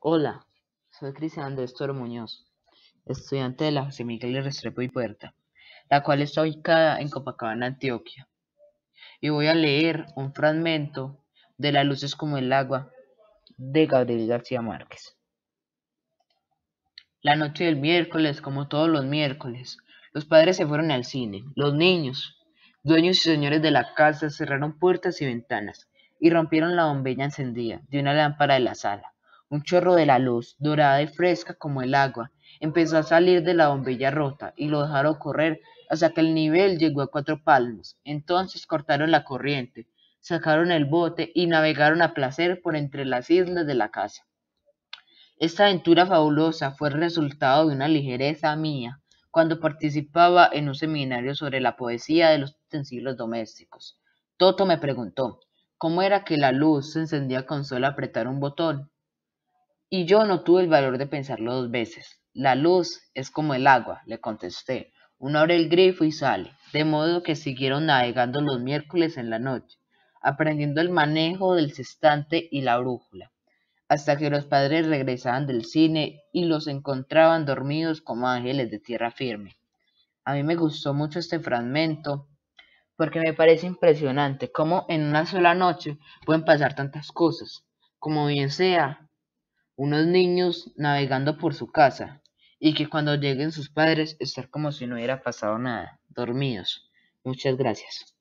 Hola, soy Cristian de Toro Muñoz, estudiante de la José Restrepo y Puerta, la cual está ubicada en Copacabana, Antioquia. Y voy a leer un fragmento de Las luces como el agua de Gabriel García Márquez. La noche del miércoles, como todos los miércoles, los padres se fueron al cine. Los niños, dueños y señores de la casa, cerraron puertas y ventanas y rompieron la bombilla encendida de una lámpara de la sala un chorro de la luz, dorada y fresca como el agua, empezó a salir de la bombilla rota y lo dejaron correr hasta que el nivel llegó a cuatro palmos. Entonces cortaron la corriente, sacaron el bote y navegaron a placer por entre las islas de la casa. Esta aventura fabulosa fue el resultado de una ligereza mía cuando participaba en un seminario sobre la poesía de los utensilios domésticos. Toto me preguntó, ¿cómo era que la luz se encendía con solo apretar un botón? Y yo no tuve el valor de pensarlo dos veces. La luz es como el agua, le contesté. Uno abre el grifo y sale, de modo que siguieron navegando los miércoles en la noche, aprendiendo el manejo del cestante y la brújula, hasta que los padres regresaban del cine y los encontraban dormidos como ángeles de tierra firme. A mí me gustó mucho este fragmento porque me parece impresionante cómo en una sola noche pueden pasar tantas cosas. Como bien sea, unos niños navegando por su casa, y que cuando lleguen sus padres estar como si no hubiera pasado nada, dormidos. Muchas gracias.